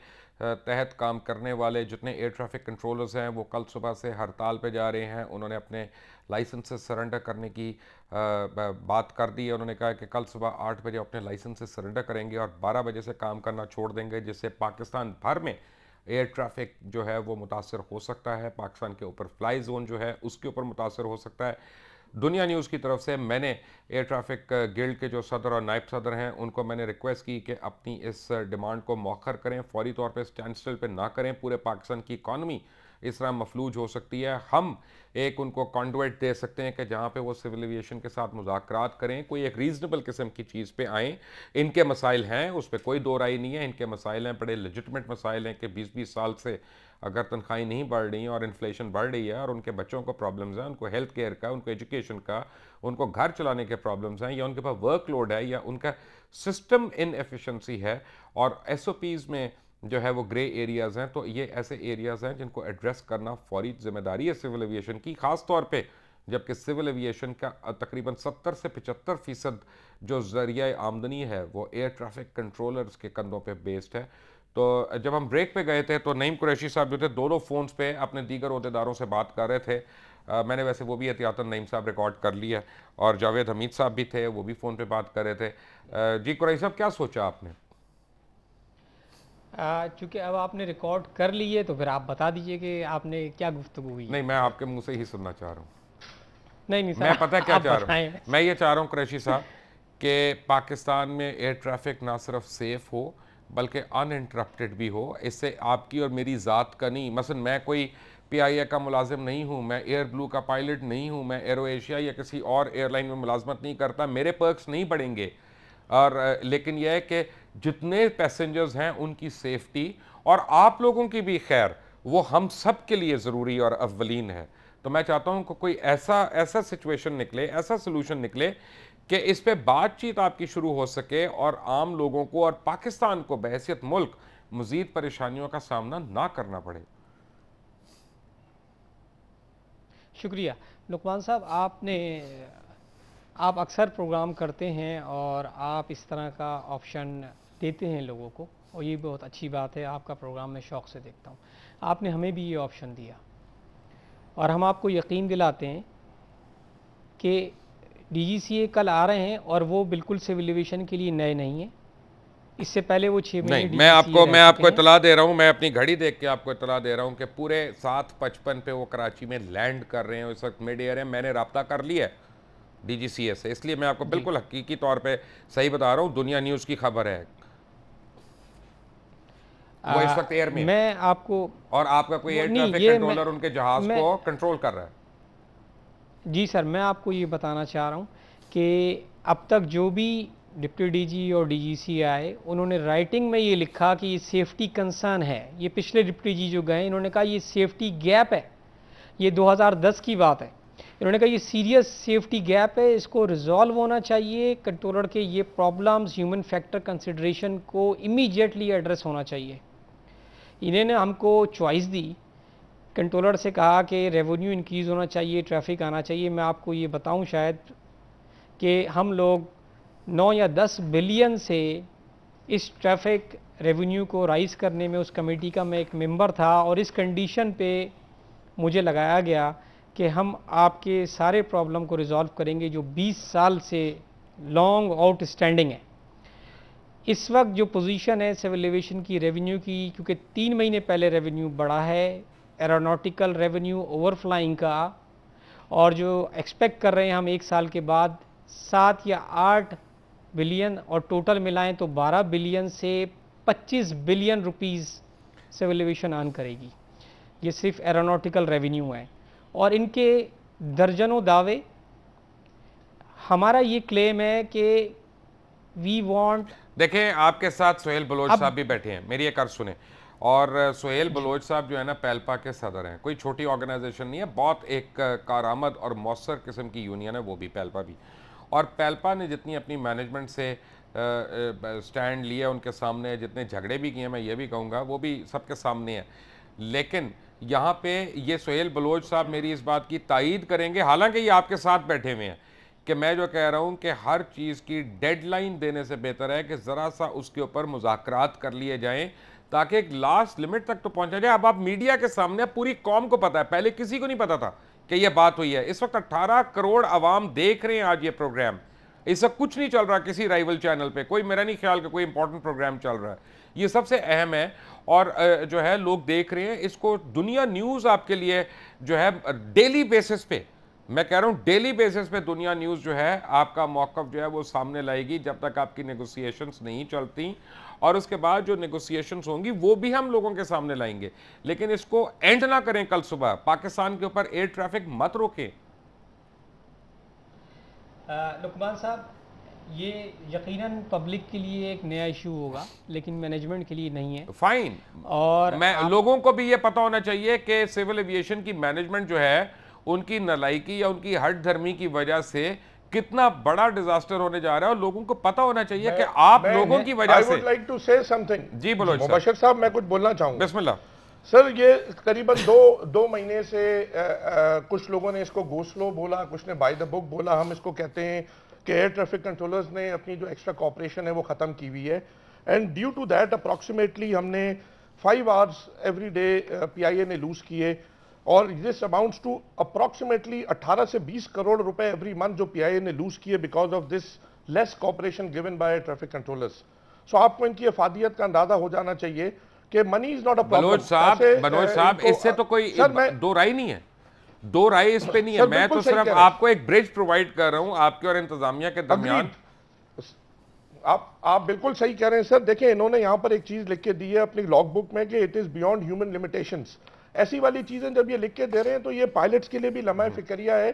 तहत काम करने वाले जितने एयर ट्रैफिक कंट्रोलर्स हैं वो कल सुबह से हड़ताल पे जा रहे हैं उन्होंने अपने लाइसेंसेस सरेंडर करने की बात कर दी है उन्होंने कहा कि कल सुबह आठ बजे अपने लाइसेंसेस सरेंडर करेंगे और बारह बजे से काम करना छोड़ देंगे जिससे पाकिस्तान भर में एयर ट्रैफिक जो है वो मुतासर हो सकता है पाकिस्तान के ऊपर फ्लाई जोन जो है उसके ऊपर मुतासर हो सकता है दुनिया न्यूज़ की तरफ से मैंने एयर ट्रैफिक गिल्ड के जो सदर और नायब सदर हैं उनको मैंने रिक्वेस्ट की कि अपनी इस डिमांड को मौखर करें फौरी तौर पर स्टैंड स्टिल पर ना करें पूरे पाकिस्तान की इकानमी इस तरह मफलूज हो सकती है हम एक उनको कॉन्डवेट दे सकते हैं कि जहाँ पे वो सिविल एविएशन के साथ मुजाकर करें कोई एक रीज़नेबल किस्म की चीज़ पे आएँ इनके मसाइल हैं उस पर कोई दो राय नहीं है इनके मसाइल हैं बड़े लजिटमेट मसाइल हैं कि बीस बीस साल से अगर तनख्वाही नहीं बढ़ रही और इन्फ्लेशन बढ़ रही है और उनके बच्चों को प्रॉब्लम्स हैं उनको हेल्थ केयर का उनको एजुकेशन का उनको घर चलाने के प्रॉब्लम्स हैं या उनके पास वर्कलोड है या उनका सिस्टम इनएफिशेंसी है और एस में जो है वो ग्रे एरियाज़ हैं तो ये ऐसे एरियाज़ हैं जिनको एड्रेस करना फौरी जिम्मेदारी है सिविल एविएशन की ख़ास तौर जबकि सिविल एविएशन का तकरीबन 70 से 75 फ़ीसद जो ज़रिया आमदनी है वो एयर ट्रैफिक कंट्रोलर्स के कंधों पे बेस्ड है तो जब हम ब्रेक पे गए थे तो नईम कुरैशी साहब जो थे दोनों फ़ोन्स पे अपने दीगर अहदेदारों से बात कर रहे थे आ, मैंने वैसे वो भी एहतियातन नईम साहब रिकॉर्ड कर लिया और जावेद हमीद साहब भी थे वो भी फ़ोन पे बात कर रहे थे आ, जी कुरैशी साहब क्या सोचा आपने चूँकि अब आपने रिकॉर्ड कर लिए तो फिर आप बता दीजिए कि आपने क्या गुफ्तु हुई नहीं मैं आपके मुँह से ही सुनना चाह रहा हूँ नहीं नहीं मैं पता क्या चाह रहा हूँ मैं ये चाह रहा हूँ कुरैशी साहब कि पाकिस्तान में एयर ट्रैफिक ना सिर्फ सेफ़ हो बल्कि अनइंटरप्टेड भी हो इससे आपकी और मेरी ज़ात का नहीं मसलन मैं कोई ए का मुलाजिम नहीं हूँ मैं एयर ब्लू का पायलट नहीं हूँ मैं एयर एशिया या किसी और एयरलाइन में मुलाजमत नहीं करता मेरे पर्कस नहीं बढ़ेंगे और लेकिन यह है कि जितने पैसेंजर्स हैं उनकी सेफ्टी और आप लोगों की भी खैर वो हम सब के लिए ज़रूरी और अवलिन है तो मैं चाहता हूँ कि कोई ऐसा ऐसा सिचुएशन निकले ऐसा सोलूशन निकले कि इस पर बातचीत आपकी शुरू हो सके और आम लोगों को और पाकिस्तान को बहसीत मुल्क मज़ीद परेशानियों का सामना ना करना पड़े शुक्रिया लुकमान साहब आपने आप अक्सर प्रोग्राम करते हैं और आप इस तरह का ऑप्शन देते हैं लोगों को और ये बहुत अच्छी बात है आपका प्रोग्राम मैं शौक़ से देखता हूँ आपने हमें भी ये ऑप्शन दिया और हम आपको यकीन दिलाते हैं कि डी कल आ रहे हैं और वो बिल्कुल सिविल एविएशन के लिए नए नहीं है इससे पहले वो छः महीने मैं आपको मैं आपको इतला दे रहा हूँ मैं अपनी घड़ी देख के आपको इतला दे रहा हूँ कि पूरे सात पचपन पे वो कराची में लैंड कर रहे हैं इस वक्त मिड एयर है मैंने रबता कर लिया है डी से इसलिए मैं आपको बिल्कुल हकीकी तौर पर सही बता रहा हूँ दुनिया न्यूज़ की खबर है वो इस वक्त एयर में मैं आपको और आपका कोई एयर ट्रैफिक कंट्रोलर उनके जहाज को कंट्रोल कर रहा है जी सर मैं आपको ये बताना चाह रहा हूँ कि अब तक जो भी डिप्टी डीजी और डीजीसी आए उन्होंने राइटिंग में ये लिखा कि ये सेफ्टी कंसर्न है ये पिछले डिप्टी जी जो गए इन्होंने कहा ये सेफ्टी गैप है ये 2010 की बात है इन्होंने कहा ये सीरियस सेफ्टी गैप है इसको रिजॉल्व होना चाहिए कंट्रोलर के ये प्रॉब्लम्स ह्यूमन फैक्टर कंसिड्रेशन को इमीजिएटली एड्रेस होना चाहिए इन्होंने हमको चॉइस दी कंट्रोलर से कहा कि रेवेन्यू इंक्रीज़ होना चाहिए ट्रैफिक आना चाहिए मैं आपको ये बताऊं शायद कि हम लोग 9 या 10 बिलियन से इस ट्रैफिक रेवेन्यू को राइज़ करने में उस कमेटी का मैं एक मेंबर था और इस कंडीशन पे मुझे लगाया गया कि हम आपके सारे प्रॉब्लम को रिज़ॉल्व करेंगे जो 20 साल से लॉन्ग आउट स्टैंडिंग है इस वक्त जो पोजीशन है सिविल एविएशन की रेवेन्यू की क्योंकि तीन महीने पहले रेवेन्यू बढ़ा है एरोनॉटिकल रेवेन्यू ओवरफ्लाइंग का और जो एक्सपेक्ट कर रहे हैं हम एक साल के बाद सात या आठ बिलियन और टोटल मिलाएं तो 12 बिलियन से 25 बिलियन रुपीस से एविएशन ऑन करेगी ये सिर्फ एरोनॉटिकल रेवेन्यू है और इनके दर्जनों दावे हमारा ये क्लेम है कि वी वांट देखें आपके साथ सोहेल बलोच साहब भी बैठे हैं मेरी एक अर्ज सुने और सुहेल बलोच साहब जो है ना पैलपा के सदर हैं कोई छोटी ऑर्गेनाइजेशन नहीं है बहुत एक कारामद और मौसर किस्म की यूनियन है वो भी पैलपा भी और पैलपा ने जितनी अपनी मैनेजमेंट से स्टैंड लिया उनके सामने जितने झगड़े भी किए मैं ये भी कहूँगा वो भी सबके सामने है लेकिन यहाँ पे ये सुहेल बलोच साहब मेरी इस बात की तायद करेंगे हालांकि ये आपके साथ बैठे हुए हैं कि मैं जो कह रहा हूँ कि हर चीज़ की डेडलाइन देने से बेहतर है कि ज़रा सा उसके ऊपर मुजाकर कर लिए जाएँ ताकि एक लास्ट लिमिट तक तो पहुंचा जाए अब आप मीडिया के सामने पूरी कॉम को पता है पहले किसी को नहीं पता था कि यह बात हुई है इस वक्त अट्ठारह करोड़ आवाम देख रहे हैं आज ये प्रोग्राम इस वक्त कुछ नहीं चल रहा किसी राइवल चैनल पर कोई मेरा नहीं ख्याल कि कोई इंपॉर्टेंट प्रोग्राम चल रहा है ये सबसे अहम है और जो है लोग देख रहे हैं इसको दुनिया न्यूज़ आपके लिए जो है डेली बेसिस पे मैं कह रहा हूं डेली बेसिस पे दुनिया न्यूज़ जो है आपका मौकफ जो है वो सामने लाएगी जब तक आपकी नेगोसिएशन नहीं चलती और उसके बाद जो नेगोशिएशंस होंगी वो भी हम लोगों के सामने लाएंगे लेकिन इसको एंड ना करें कल सुबह पाकिस्तान के ऊपर एयर ट्रैफिक मत रोके लुकमान साहब ये यकीनन पब्लिक के लिए एक नया इशू होगा लेकिन मैनेजमेंट के लिए नहीं है फाइन और मैं आप... लोगों को भी ये पता होना चाहिए कि सिविल एविएशन की मैनेजमेंट जो है उनकी नलाइकी या उनकी हट धर्मी की वजह से कितना बड़ा डिजास्टर होने जा रहा है और लोगों को पता होना चाहिए कि आप लोगों की वजह से लाइक टू से समथिंग जी बोलो अच्छा। मुबशर साहब मैं कुछ बोलना चाहूंगा बिस्मिल्लाह सर ये करीबन दो दो महीने से आ, आ, कुछ लोगों ने इसको घोसलो बोला कुछ ने बाय द बुक बोला हम इसको कहते हैं कि एयर ट्रैफिक कंट्रोलर्स ने अपनी जो एक्स्ट्रा कॉपरेशन है वो ख़त्म की हुई है and due to that approximately हमने five hours every day P ने लूज़ किए और दिस अमाउंट्स टू अप्रॉक्सीमेटली 18 से 20 करोड़ रुपए एवरी मंथ जो पी ने लूज किए because of this less cooperation given by traffic controllers so आपको इनकी अफादियत का अंदाजा हो जाना चाहिए कि money is not a problem साहब मनोज साहब इससे तो कोई सर, मैं, दो राय नहीं है दो राय इस पे नहीं है मैं तो सिर्फ आपको एक ब्रिज प्रोवाइड कर रहा हूं आपके और इंतजामिया के दरमियान आप आप बिल्कुल सही कह रहे हैं सर देखिए इन्होंने यहाँ पर एक चीज लिख के दी है अपनी लॉग बुक में कि it is beyond human limitations ऐसी वाली चीज़ें जब ये लिख के दे रहे हैं तो ये पायलट्स के लिए भी लम्हा हम्म। फिक्रिया है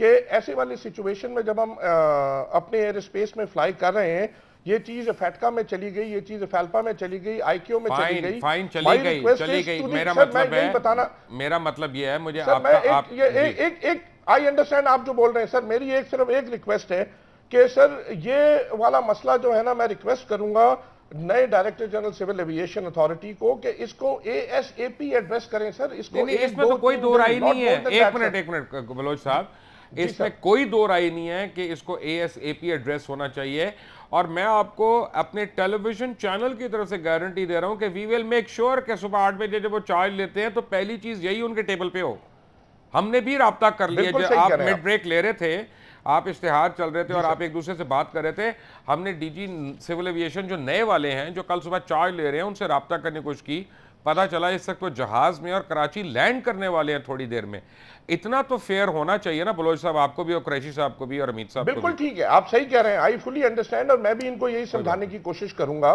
कि ऐसे वाले सिचुएशन में जब हम आ, अपने एयर स्पेस में फ्लाई कर रहे हैं ये चीज फैटका में चली गई ये चीज फैल्पा में चली गई आईक्यो में चली गई फाइन चली गई चली गई मेरा सर, मतलब है बताना मेरा मतलब ये है मुझे सर, आपका, एक, आप, ये, एक, एक, एक आई अंडरस्टैंड आप जो बोल रहे हैं सर मेरी एक सिर्फ एक रिक्वेस्ट है कि सर ये वाला मसला जो है ना मैं रिक्वेस्ट करूंगा नए director general civil aviation authority को कि इसको एएसएपी एड्रेस करें सर इसको नहीं, इसमें तो कोई दो राय नहीं है एक मिनट एक मिनट बलोच साहब इसमें कोई दो राय नहीं है कि इसको एएसएपी एड्रेस होना चाहिए और मैं आपको अपने टेलीविजन चैनल की तरफ से गारंटी दे रहा हूं कि वी विल मेक श्योर कि सुबह आठ बजे जब वो चार्ज लेते हैं तो पहली चीज़ यही उनके टेबल पे हो हमने भी रबता कर लिया जब आप मिड ब्रेक ले रहे थे आप इश्तेहार चल रहे थे और आप एक दूसरे से बात कर रहे थे हमने डीजी सिविल एविएशन जो नए वाले हैं जो कल सुबह चार्ज ले रहे हैं उनसे रबता करने की कोशिश की पता चला इस वक्त वो जहाज़ में और कराची लैंड करने वाले हैं थोड़ी देर में इतना तो फेयर होना चाहिए ना बलोच साहब आपको भी और क्रैशी साहब को भी और अमित साहब बिल्कुल ठीक है आप सही कह रहे हैं आई फुली अंडरस्टैंड और मैं भी इनको यही समझाने की कोशिश करूंगा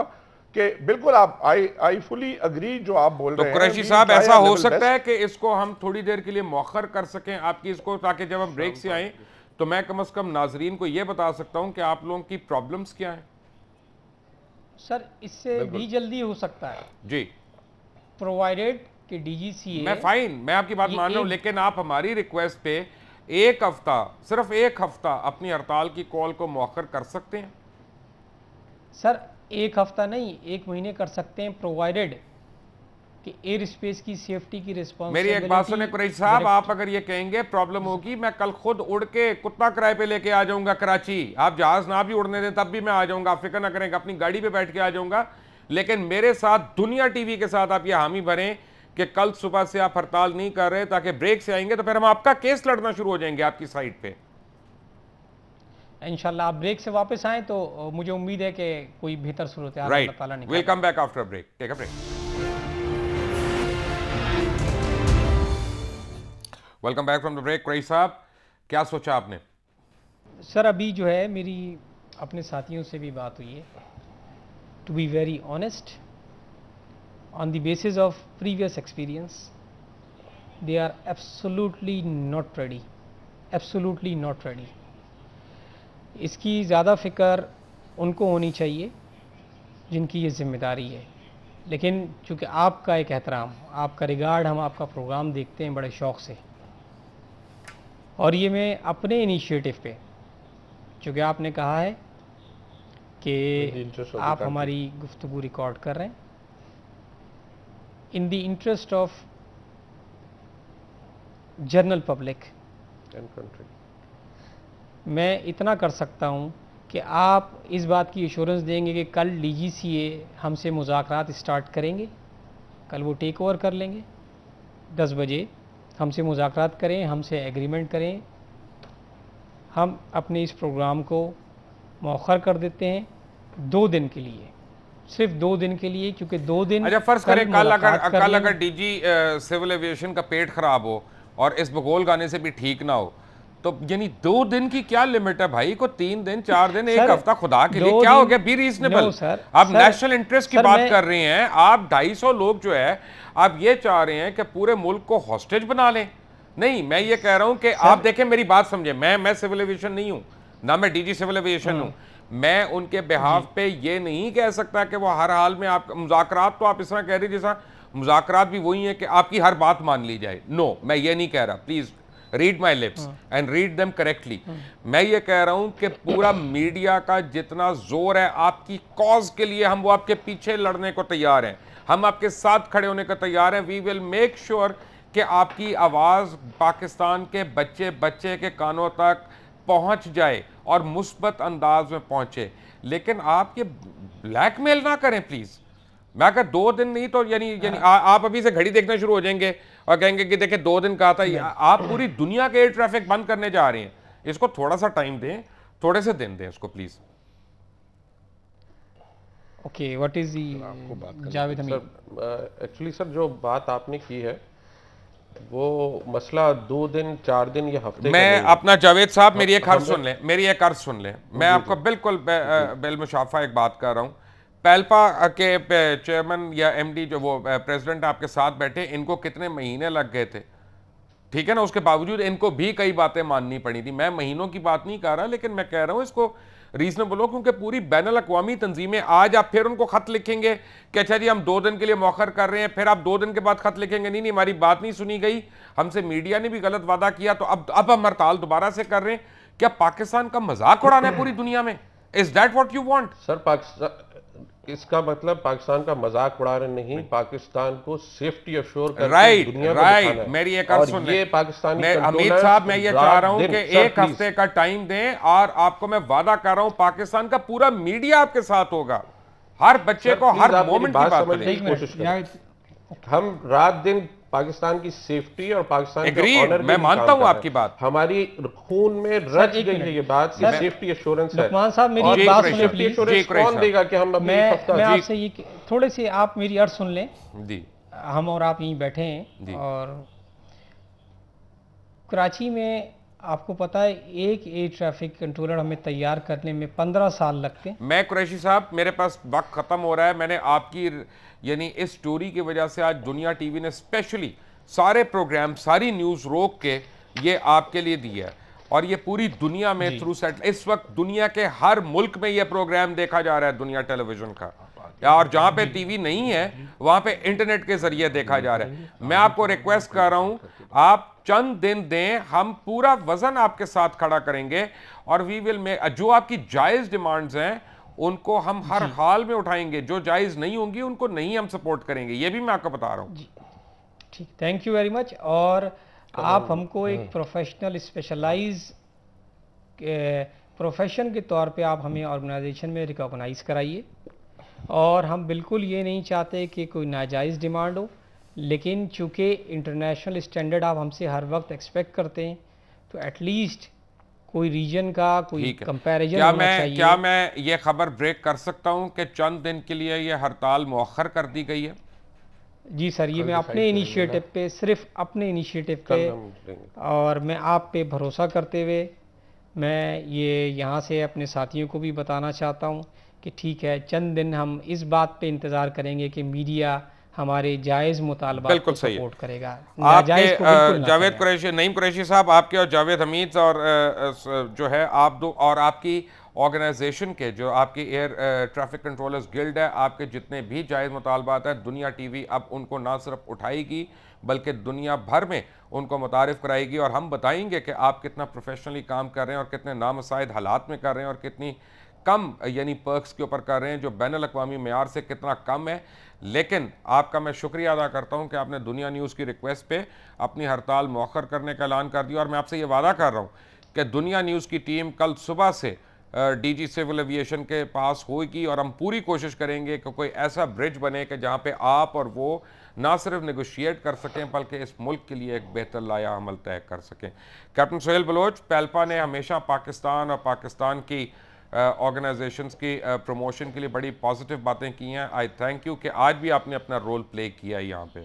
कि बिल्कुल आप आई आई फुली अग्री जो आप बोल तो रहे हैं क्रैशी साहब ऐसा हो सकता है कि इसको हम थोड़ी देर के लिए मौखर कर सकें आपकी इसको ताकि जब हम ब्रेक से आए तो मैं कम अज़ कम नाजरीन को यह बता सकता हूं कि आप लोगों की प्रॉब्लम्स क्या हैं सर इससे भी जल्दी हो सकता है जी प्रोवाइडेड कि डीजीसीए मैं फाइन मैं आपकी बात मान रहा हूँ लेकिन आप हमारी रिक्वेस्ट पे एक हफ्ता सिर्फ एक हफ्ता अपनी हड़ताल की कॉल को मौखर कर सकते हैं सर एक हफ्ता नहीं एक महीने कर सकते हैं प्रोवाइडेड कि एयर स्पेस की सेफ्टी की रिस्पॉन्स मेरी एक बात सुने कुरेश साहब आप अगर ये कहेंगे प्रॉब्लम होगी मैं कल खुद उड़ के कुत्ता किराए पे लेके आ जाऊंगा कराची आप जहाज ना भी उड़ने दें तब भी मैं आ जाऊंगा फिक्र ना करें अपनी गाड़ी पे बैठ के आ जाऊंगा लेकिन मेरे साथ दुनिया टीवी के साथ आप ये हामी भरें कि कल सुबह से आप हड़ताल नहीं कर रहे ताकि ब्रेक से आएंगे तो फिर हम आपका केस लड़ना शुरू हो जाएंगे आपकी साइड पे इंशाल्लाह आप ब्रेक से वापस आए तो मुझे उम्मीद है कि कोई बेहतर सूरत welcome back after break take a break welcome back from the break क्रेश साहब क्या सोचा आपने सर अभी जो है मेरी अपने साथियों से भी बात हुई है to be very honest on the basis of previous experience they are absolutely not ready absolutely not ready इसकी ज़्यादा फ़िक्र उनको होनी चाहिए जिनकी ये जिम्मेदारी है लेकिन चूँकि आपका एक एहतराम आपका रिगार्ड हम आपका प्रोग्राम देखते हैं बड़े शौक़ से और ये मैं अपने इनिशिएटिव पे चूँकि आपने कहा है कि आप हमारी गुफ्तु रिकॉर्ड कर रहे हैं in the interest of general public मैं इतना कर सकता हूँ कि आप इस बात की एश्योरेंस देंगे कि कल डीजीसीए हमसे मुजाकरात स्टार्ट करेंगे कल वो टेक ओवर कर लेंगे दस बजे हमसे मुजाकर करें हमसे एग्रीमेंट करें हम अपने इस प्रोग्राम को मौखर कर देते हैं दो दिन के लिए सिर्फ दो दिन के लिए क्योंकि दो दिन अच्छा फर्ज करें कल अगर कल अगर डीजी सिविल एविएशन का पेट खराब हो और इस भगोल गाने से भी ठीक ना हो तो यानी दो दिन की क्या लिमिट है भाई को तीन दिन चार दिन एक हफ्ता खुदा के लिए क्या हो गया बी रीजनेबल आप नेशनल इंटरेस्ट की बात कर रहे हैं आप ढाई सौ लोग जो है आप ये चाह रहे हैं कि पूरे मुल्क को हॉस्टेज बना लें नहीं मैं ये कह रहा हूं कि आप देखें मेरी बात समझे मैं मैं सिविल एविएशन नहीं हूं ना मैं डीजी सिविल एविएशन हूं मैं उनके बिहाफ पे ये नहीं कह सकता कि वो हर हाल में आप मुजाकरात तो आप इस तरह कह रहे जैसा मुजाकरात भी वही है कि आपकी हर बात मान ली जाए नो मैं ये नहीं कह रहा please read my lips and read them correctly मैं ये कह रहा हूं कि पूरा मीडिया का जितना जोर है आपकी कॉज के लिए हम वो आपके पीछे लड़ने को तैयार हैं हम आपके साथ खड़े होने को तैयार हैं वी विल मेक श्योर कि आपकी आवाज़ पाकिस्तान के बच्चे बच्चे के कानों तक पहुंच जाए और मुस्बत अंदाज में पहुंचे लेकिन आप ये ब्लैकमेल ना करें प्लीज़ मैं कहा दो दिन नहीं तो यानी यानी आप अभी से घड़ी देखना शुरू हो जाएंगे और कहेंगे कि देखे दो दिन कहा था आप पूरी दुनिया के एयर ट्रैफिक बंद करने जा रहे हैं इसको थोड़ा सा टाइम दें थोड़े से दिन दें इसको please okay what is the Javed sir actually sir जो बात आपने की है वो मसला दो दिन चार दिन या हफ्ते मैं अपना जावेद साहब मेरी एक अर्ज सुन लें मेरी एक अर्ज सुन लें मैं आपको बिल्कुल बिलमुशाफा एक बात कर रहा हूँ पैल्पा के चेयरमैन या एमडी जो वो प्रेसिडेंट आपके साथ बैठे इनको कितने महीने लग गए थे ठीक है ना उसके बावजूद इनको भी कई बातें माननी पड़ी थी मैं महीनों की बात नहीं कर रहा लेकिन मैं कह रहा हूं इसको रीजनेबल हो क्योंकि पूरी बैन अवी तंजीमें आज आप फिर उनको खत लिखेंगे कि अच्छा जी हम दो दिन के लिए मौखर कर रहे हैं फिर आप दो दिन के बाद खत लिखेंगे नहीं नहीं हमारी बात नहीं सुनी गई हमसे मीडिया ने भी गलत वादा किया तो अब अब हम हड़ताल दोबारा से कर रहे हैं क्या पाकिस्तान का मजाक उड़ाना है पूरी दुनिया में is that what you want sir Pakistan इसका मतलब पाकिस्तान का मजाक उड़ा रहे नहीं पाकिस्तान को सेफ्टी अश्योर कर राइट राइट मेरी एक सुन ये पाकिस्तान अमित साहब मैं ये चाह रहा हूँ कि एक हफ्ते का टाइम दें और आपको मैं वादा कर रहा हूँ पाकिस्तान का पूरा मीडिया आपके साथ होगा हर बच्चे को हर मोमेंट की बात समझने की कोशिश हम रात दिन पाकिस्तान की सेफ्टी और पाकिस्तान Agreed, मैं मानता हूँ आपकी बात हमारी खून में रच गई है ये बात कि सेफ्टी एश्योरेंस है साहब मेरी बात सेफ्टी एश्योरेंस कौन देगा कि हम मैं, मैं आपसे ये थोड़े से आप मेरी अर्ज सुन लें जी हम और आप यहीं बैठे हैं और कराची में आपको पता है एक ए ट्रैफिक कंट्रोलर हमें तैयार करने में पंद्रह साल लगते हैं मैं कुरैशी साहब मेरे पास वक्त ख़त्म हो रहा है मैंने आपकी यानी इस स्टोरी की वजह से आज दुनिया टीवी ने स्पेशली सारे प्रोग्राम सारी न्यूज़ रोक के ये आपके लिए दिया है और ये पूरी दुनिया में थ्रू सेट इस वक्त दुनिया के हर मुल्क में यह प्रोग्राम देखा जा रहा है दुनिया टेलीविज़न का और जहां पे टीवी नहीं है वहां पे इंटरनेट के जरिए देखा जा रहा है मैं आपको रिक्वेस्ट कर रहा हूं आप चंद दिन दें हम पूरा वजन आपके साथ खड़ा करेंगे और वी विल मे जो आपकी जायज़ डिमांड्स हैं उनको हम हर हाल में उठाएंगे जो जायज़ नहीं होंगी उनको नहीं हम सपोर्ट करेंगे ये भी मैं आपको बता रहा हूँ ठीक थैंक यू वेरी मच और तो आप हमको एक प्रोफेशनल स्पेशलाइज प्रोफेशन के तौर पे आप हमें ऑर्गेनाइजेशन में रिकॉग्नाइज कराइए और हम बिल्कुल ये नहीं चाहते कि कोई नाजायज़ डिमांड हो लेकिन चूँकि इंटरनेशनल स्टैंडर्ड आप हमसे हर वक्त एक्सपेक्ट करते हैं तो एटलीस्ट कोई रीजन का कोई कंपैरिजन क्या मैं चाहिए। क्या मैं ये खबर ब्रेक कर सकता हूँ कि चंद दिन के लिए ये हड़ताल मौखर कर दी गई है जी सर ये हाँ मैं अपने इनिशिएटिव पे सिर्फ अपने इनिशिएटिव पे और मैं आप पे भरोसा करते हुए मैं ये यहाँ से अपने साथियों को भी बताना चाहता हूँ कि ठीक है चंद दिन हम इस बात पे इंतज़ार करेंगे कि मीडिया हमारे जायज़ मुतालबा बिल्कुल सही सपोर्ट करेगा आपके जावेद कुरैशी नईम कुरैशी साहब आपके और जावेद हमीद और जो है आप दो और आपकी ऑर्गेनाइजेशन के जो आपकी एयर ट्रैफिक कंट्रोलर्स गिल्ड है आपके जितने भी जायज़ मुतालबात हैं दुनिया टीवी अब उनको ना सिर्फ उठाएगी बल्कि दुनिया भर में उनको मुतारफ़ कराएगी और हम बताएंगे कि आप कितना प्रोफेशनली काम कर रहे हैं और कितने नामसाइद हालात में कर रहे हैं और कितनी कम यानी पर्क्स के ऊपर कर रहे हैं जो बैन अवी मैार से कितना कम है लेकिन आपका मैं शुक्रिया अदा करता हूं कि आपने दुनिया न्यूज़ की रिक्वेस्ट पे अपनी हड़ताल मौखर करने का ऐलान कर दिया और मैं आपसे ये वादा कर रहा हूं कि दुनिया न्यूज़ की टीम कल सुबह से डीजी सिविल एविएशन के पास होगी और हम पूरी कोशिश करेंगे कि कोई ऐसा ब्रिज बने कि जहाँ पर आप और वो ना सिर्फ निगोशिएट कर सकें बल्कि इस मुल्क के लिए एक बेहतर लाया अमल तय कर सकें कैप्टन सोहेल बलोच पेल्पा ने हमेशा पाकिस्तान और पाकिस्तान की ऑर्गेनाइजेशन की प्रमोशन के लिए बड़ी पॉजिटिव बातें की हैं आई थैंक यू कि आज भी आपने अपना रोल प्ले किया है यहाँ पे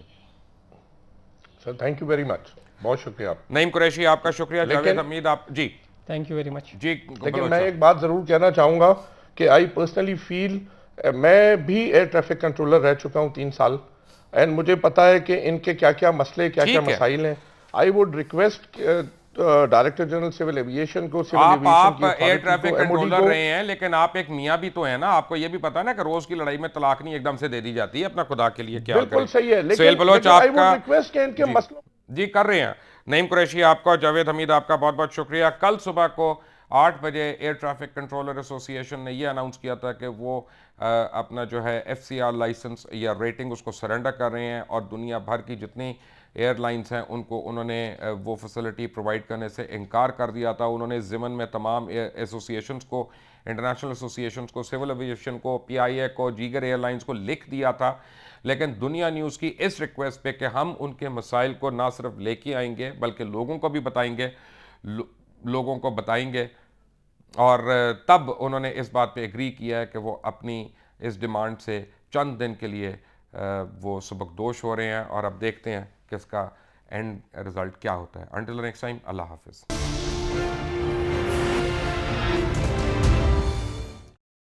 sir thank you very much बहुत शुक्रिया आप नईम कुरैशी आपका शुक्रिया जावेद हमीद आप जी थैंक यू वेरी मच जी लेकिन मैं एक बात ज़रूर कहना चाहूंगा कि आई पर्सनली फील मैं भी एयर ट्रैफिक कंट्रोलर रह चुका हूँ तीन साल एंड मुझे पता है कि इनके क्या क्या मसले क्या क्या मसाइल हैं I would request director general civil aviation को सिविल आप, आप एयर ट्रैफिक कंट्रोलर रहे हैं लेकिन आप एक मियां भी तो है ना आपको ये भी पता ना कि रोज की लड़ाई में तलाक नहीं एकदम से दे दी जाती है अपना खुदा के लिए क्या बिल्कुल सही है लेकिन लेकिन आपका, जी जी कर रहे हैं नईम कुरैशी आपका जावेद हमीद आपका बहुत बहुत शुक्रिया कल सुबह को आठ बजे एयर ट्रैफिक कंट्रोलर एसोसिएशन ने यह अनाउंस किया था कि वो अपना जो है एफ लाइसेंस या रेटिंग उसको सरेंडर कर रहे हैं और दुनिया भर की जितनी एयरलाइंस हैं उनको उन्होंने वो फैसिलिटी प्रोवाइड करने से इनकार कर दिया था उन्होंने ज़िमन में तमाम एसोसिएशंस को इंटरनेशनल एसोसिएशंस को सिविल एविएशन को पीआईए को जीगर एयरलाइंस को लिख दिया था लेकिन दुनिया न्यूज़ की इस रिक्वेस्ट पे कि हम उनके मसाइल को ना सिर्फ लेके आएंगे बल्कि लोगों को भी बताएंगे लो, लोगों को बताएंगे और तब उन्होंने इस बात पे एग्री किया है कि वो अपनी इस डिमांड से चंद दिन के लिए वो सबकदोश हो रहे हैं और अब देखते हैं कि इसका एंड रिज़ल्ट क्या होता है अंटिल नेक्स्ट टाइम अल्लाह हाफिज़